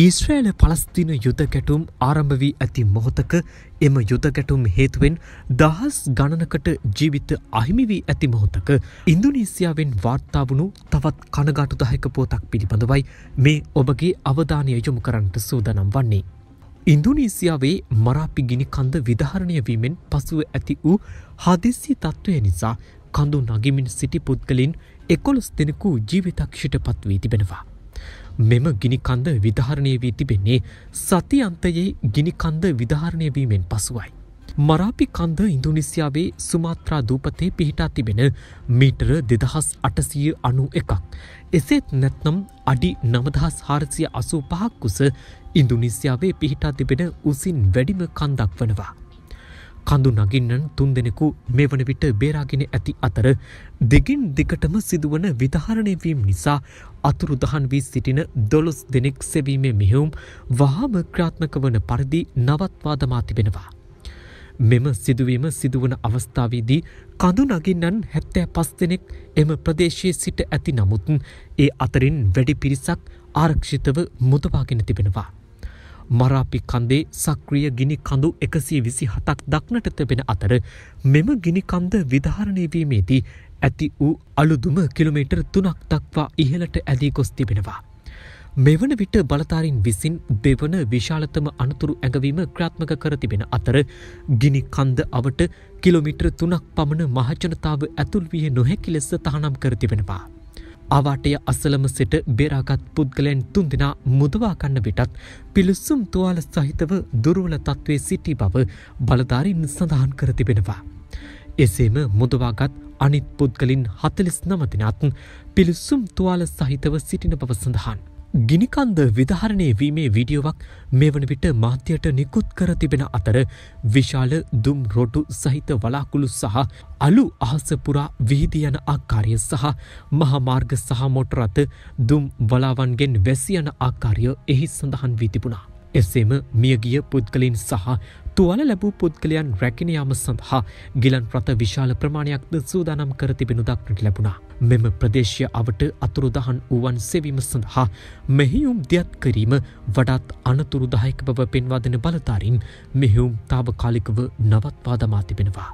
ඊස්්‍රේල පලස්තින යුදගැටුම් ආරම්භ වී ඇති මොහොතක එම යුදගැටුම් හේතුවෙන් දහස් ගණනකට ජීවිත අහිමි වී ඇති මොහොතක ඉන්දුනීසියාවෙන් වාර්තාාවුණු තවත් කනගාටුදායක පෝතක් පිළිබඳවයි මේ ඔබගේ අවධානය යොමු කරන්නට සූදනම් වන්නේ. ඉන්දුනීසියාවේ මරාපිගිනි කන්ද විධාරණය වීමෙන් පසුව ඇති වූ හදිස්සි තත්ත්වය නිසා කඳු නගිමින් සිටි පුද්ගලින් එකොළොස් දෙෙනෙකු ජීවිතක්ෂිට පත්වී තිබෙනවා. මෙම ගිනිකන්ද විධාරණය වී තිබෙන්නේ සති අන්තයේ ගිනිකන්ද විධාරණය වීමෙන් පසුවයි. මරාපි කන්ද ඉන්දුනිසියාවේ සුමාත්‍රා දූපතේ පිහිටා තිබෙන මීටර දෙදහස් අටසීය අනු එකක්. එසේත් නැත්නම් අඩි නමදහස් හාරසිය අසූ පහක් කුස ඉන්දුනිසියාවේ පිහිටා තිබෙන උසින් වැඩිම කන්දක් වනවා. කඳු නගින්නන් තුන්දෙනෙකු මේ වන විට බේරාගෙන ඇති අතර දෙගින් දෙකටම සිදුවන විධාරණයවීම් නිසා අතුරු දහන් වී සිටින දොළොස් දෙනෙක් සෙවීමේ මෙහෙවුම් වහාම ක්‍රාත්මක වන පරිදි නවත්වා දමා තිබෙනවා. මෙම සිදුවීම සිදුවන අවස්ථාවේදී කඳු නගින්නන් හැත්තෑ පස් දෙනෙක් එම ප්‍රදේශයේ සිට ඇති නමුත් ඒ අතරින් වැඩි පිරිසක් ආරක්ෂිතව මුදවාගෙන තිබෙනවා. මරාපි කන්දේ සක්‍රිය ගිනි කඳු එකසිය විසි හතක් දක්නට තැබෙන අතර මෙම ගිනිකන්ද විධාරණයවීමේදී ඇති වූ අලුදුම කිලමීටර් තුනක් දක්වා ඉහළට ඇදී ගොස් තිබෙනවා. මෙවන විට බලතාරින් විසින් දෙවන විශාලතම අනතුරු ඇඟවීම ක්‍රාත්මක කර තිබෙන අතර ගිනි කන්ද අවට කිලොමිට්‍ර තුනක් පමණ මහජනතාව ඇතුල්විය නොහැකි ලෙස තහනම් කර තිබෙනවා. අවාටය අසලම සිට බේරාගත් පුද්ගලයන් තුන්දිනා මුදවාකන්න විටත් පිළුස්සුම් තුවාල සහිතව දුරුවල තත්ත්වේ සිටි බව බලධාරින් සඳහන් කරතිබෙනවා. එසේම මුදවාගත් අනිත් පුද්ගලින් හතලිස් නමතිනත් පිළුස්සුම් තුවාල සහිතව සිටින බව සඳහන්. ගිනිකන්ද විධාරණය වීමේ වීඩියෝවක් මේ වන විට මාධ්‍යයට නිකුත් කර තිබෙන අතර විශාල දුම් රොටු සහිත වලාකුළු සහ අලු අහසපුරා විහිදියන ආකාරය සහ මහමාර්ග සහ මොටරත දුම් වලාවන්ගෙන් වැසියන ආකාරය එහි සඳහන් වී තිබුණා. එසේම මියගිය පුද්ගලින් සහ තුවල ලැබූ පුද්ගලයන් රැකිනයාම සඳහා ගිලන් ප්‍රථ විශාල ප්‍රමාණයක්ද සූදානම් කර තිබෙනු දක්නට ලැබුණා. මෙම ප්‍රදේශය අවට අතුරුදහන් වුවන් සෙවීම සඳහා මෙහියුම් දෙයක් කිරීම වඩාත් අනතුරුදායක බව පෙන්වාදන බලතාරින් මෙහිුම් තාවකාලිකව නවත්වාදමා තිබෙනවා.